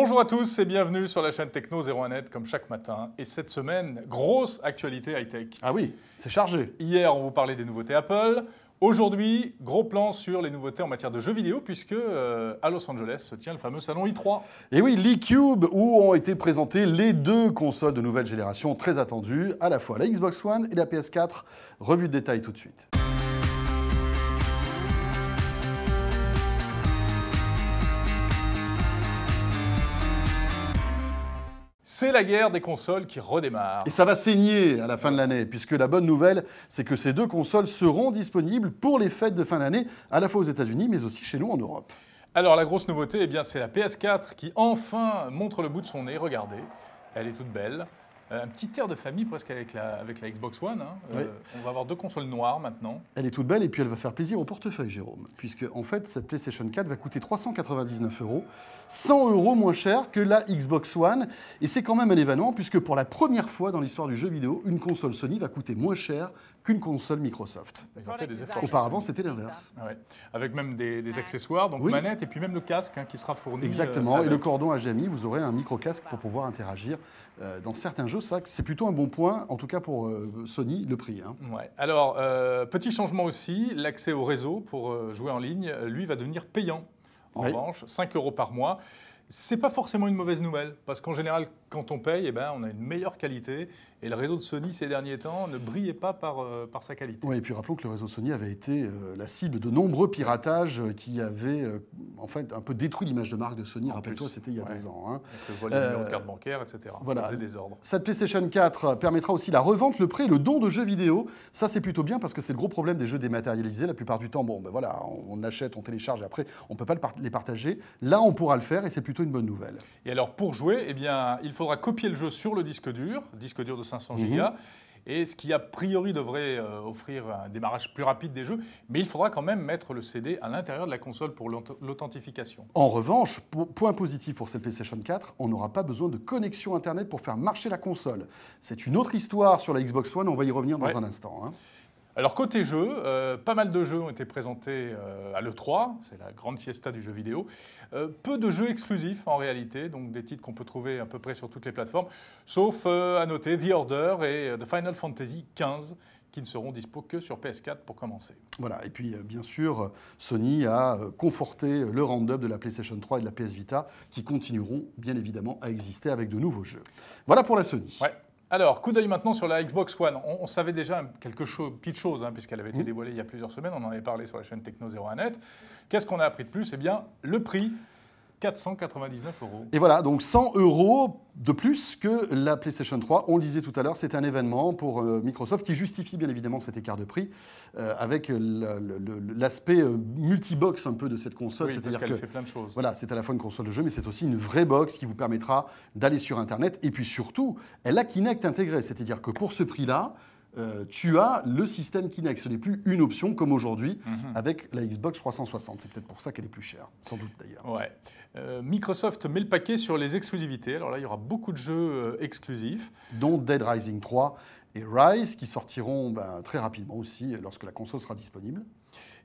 Bonjour à tous et bienvenue sur la chaîne Techno 01net comme chaque matin. Et cette semaine, grosse actualité high-tech. Ah oui, c'est chargé. Hier, on vous parlait des nouveautés Apple. Aujourd'hui, gros plan sur les nouveautés en matière de jeux vidéo, puisque euh, à Los Angeles se tient le fameux salon i3. Et oui, l'e-Cube, où ont été présentées les deux consoles de nouvelle génération très attendues, à la fois la Xbox One et la PS4. Revue de détail tout de suite. C'est la guerre des consoles qui redémarre. Et ça va saigner à la fin de l'année, puisque la bonne nouvelle, c'est que ces deux consoles seront disponibles pour les fêtes de fin d'année, à la fois aux États-Unis, mais aussi chez nous en Europe. Alors la grosse nouveauté, eh c'est la PS4 qui enfin montre le bout de son nez. Regardez, elle est toute belle. Euh, un petit air de famille presque avec la, avec la Xbox One. Hein. Euh, on va avoir deux consoles noires maintenant. Elle est toute belle et puis elle va faire plaisir au portefeuille, Jérôme. Puisque en fait, cette PlayStation 4 va coûter 399 euros, 100 euros moins cher que la Xbox One. Et c'est quand même un événement puisque pour la première fois dans l'histoire du jeu vidéo, une console Sony va coûter moins cher qu'une console Microsoft. Ils ont fait des efforts. Auparavant, c'était l'inverse. Ah avec même des, accessoires, donc oui. manette et puis même le casque hein, qui sera fourni. Euh, Exactement. et le cordon HDMI, vous aurez un micro casque pour pouvoir interagir dans certains jeux c'est plutôt un bon point, en tout cas pour euh, Sony, le prix. Hein. Alors, euh, petit changement aussi, l'accès au réseau pour euh, jouer en ligne, lui, va devenir payant. En revanche, 5 euros par mois. C'est pas forcément une mauvaise nouvelle, parce qu'en général, quand on paye, eh ben, on a une meilleure qualité. Et le réseau de Sony, ces derniers temps, ne brillait pas par, euh, par sa qualité. Oui, et puis rappelons que le réseau Sony avait été euh, la cible de nombreux piratages euh, qui avaient, en fait, un peu détruit l'image de marque de Sony. Rappelle-toi, c'était il y a deux ans. Hein. le vol de carte bancaire, etc. Voilà. Ça faisait des ordres. Cette PlayStation 4 permettra aussi la revente, le prêt le don de jeux vidéo. Ça, c'est plutôt bien, parce que c'est le gros problème des jeux dématérialisés. La plupart du temps, bon, ben voilà, on, achète, on télécharge, et après, on ne peut pas les partager. Là, on pourra le faire, et c'est plutôt une bonne nouvelle. Et alors pour jouer, eh bien, il faudra copier le jeu sur le disque dur, disque dur de 500 mhm. Go. Et ce qui a priori devrait euh, offrir un démarrage plus rapide des jeux, mais il faudra quand même mettre le CD à l'intérieur de la console pour l'authentification. En revanche, point positif pour cette PlayStation 4, on n'aura pas besoin de connexion Internet pour faire marcher la console. C'est une autre histoire sur la Xbox One, on va y revenir dans un instant. Hein. Alors côté jeu, euh, pas mal de jeux ont été présentés euh, à l'E3, c'est la grande fiesta du jeu vidéo. Euh, peu de jeux exclusifs en réalité, donc des titres qu'on peut trouver à peu près sur toutes les plateformes, sauf à noter The Order et The Final Fantasy XV qui ne seront dispo que sur PS4 pour commencer. Voilà, et puis bien sûr, Sony a conforté le round-up de la PlayStation 3 et de la PS Vita, qui continueront bien évidemment à exister avec de nouveaux jeux. Voilà pour la Sony. Alors, coup d'œil maintenant sur la Xbox One. On, savait déjà quelque chose, petite chose, hein, puisqu'elle avait été hmm. dévoilée il y a plusieurs semaines. On en avait parlé sur la chaîne Techno 01net. Qu'est-ce qu'on a appris de plus Eh bien, le prix. 499 euros. Et voilà, donc 100 euros de plus que la PlayStation 3. On le disait tout à l'heure, c'est un événement pour euh, Microsoft qui justifie bien évidemment cet écart de prix euh, avec l'aspect euh, multi-box un peu de cette console. C'est-à-dire qu'elle fait plein de choses. Voilà, c'est à la fois une console de jeu, mais c'est aussi une vraie box qui vous permettra d'aller sur Internet. Et puis surtout, elle a Kinect intégré. C'est-à-dire que pour ce prix-là, euh, tu as le système qui n'est plus une option comme aujourd'hui mhm. avec la Xbox 360. C'est peut-être pour ça qu'elle est plus chère, sans doute d'ailleurs. Euh, Microsoft met le paquet sur les exclusivités. Alors là, il y aura beaucoup de jeux euh, exclusifs. Dont Dead Rising 3 et Rise qui sortiront ben, très rapidement aussi lorsque la console sera disponible.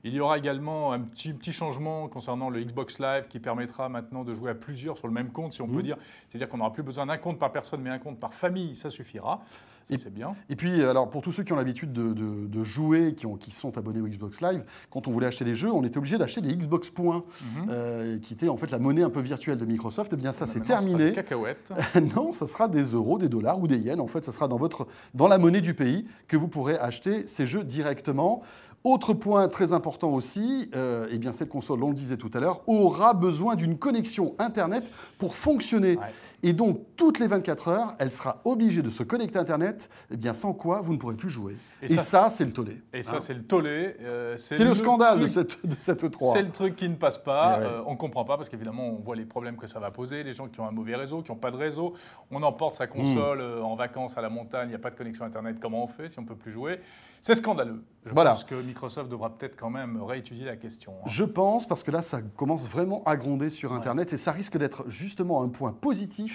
Il y aura également un petit, changement concernant le Xbox Live qui permettra maintenant de jouer à plusieurs sur le même compte, si on peut mhm. dire. C'est-à-dire qu'on n'aura plus besoin d'un compte par personne, mais un compte par famille, ça suffira c'est bien. Et puis, euh, alors, pour tous ceux qui ont l'habitude de, jouer, qui, ont, qui sont abonnés au Xbox Live, quand on voulait acheter des jeux, on était obligé d'acheter des Xbox Points, mhm. euh, qui étaient en fait la monnaie un peu virtuelle de Microsoft. Eh bien, ça, c'est terminé. Des cacahuètes. non, ça sera des euros, des dollars ou des yens. En fait, ça sera dans, votre, dans la monnaie du pays que vous pourrez acheter ces jeux directement. Autre point très important aussi, euh, eh bien cette console, on le disait tout à l'heure, aura besoin d'une connexion Internet pour fonctionner. Et donc, toutes les 24 heures, elle sera obligée de se connecter à Internet, eh bien, sans quoi vous ne pourrez plus jouer. Et, ça, c'est le tollé. Et ça, hein c'est le tollé. Euh, c'est le, scandale de, cette, de cette 3 e C'est le truc qui ne passe pas. Eh euh, on ne comprend pas parce qu'évidemment, on voit les problèmes que ça va poser. Les gens qui ont un mauvais réseau, qui n'ont pas de réseau. On emporte sa console hmm. euh, en vacances à la montagne, il n'y a pas de connexion Internet. Comment on fait si on ne peut plus jouer C'est scandaleux. Je voilà. pense que Microsoft devra peut-être quand même réétudier la question. Hein. Je pense, parce que là, ça commence vraiment à gronder sur Internet et ça risque d'être justement un point positif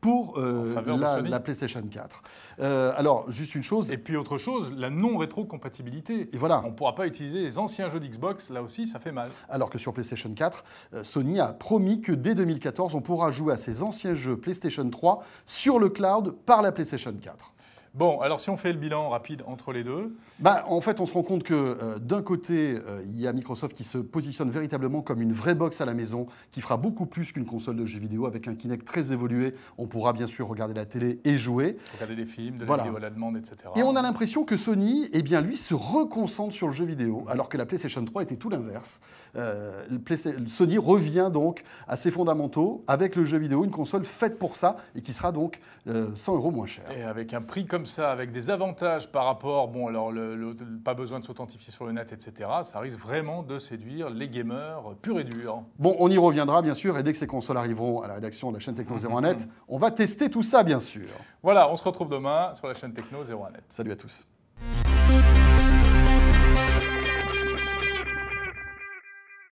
pour euh, la, PlayStation 4. Euh, alors, juste une chose. Et puis autre chose, la non-rétrocompatibilité. Et voilà. On ne pourra pas utiliser les anciens jeux d'Xbox, là aussi, ça fait mal. Alors que sur PlayStation 4, euh, Sony a promis que dès 2014, on pourra jouer à ses anciens jeux PlayStation 3 sur le cloud par la PlayStation 4. Bon, alors si on fait le bilan rapide entre les deux. Bah, en fait, on se rend compte que euh, d'un côté, euh, il y a Microsoft qui se positionne véritablement comme une vraie box à la maison, qui fera beaucoup plus qu'une console de jeux vidéo avec un Kinect très évolué. On pourra bien sûr regarder la télé et jouer. Regarder des films, de la vidéo à la demande, etc. Et on a l'impression que Sony, eh bien lui, se reconcentre sur le jeu vidéo, alors que la PlayStation 3 était tout l'inverse. Euh, Sony revient donc à ses fondamentaux avec le jeu vidéo, une console faite pour ça et qui sera donc 100 euros moins chère. Et avec un prix comme ça, avec des avantages par rapport, bon, alors, pas besoin de s'authentifier sur le net, etc., ça risque vraiment de séduire les gamers purs et durs. Bon, on y reviendra, bien sûr, et dès que ces consoles arriveront à la rédaction de la chaîne Techno 01net, mhm. on va tester tout ça, bien sûr. Voilà, on se retrouve demain sur la chaîne Techno 01net. Salut à tous.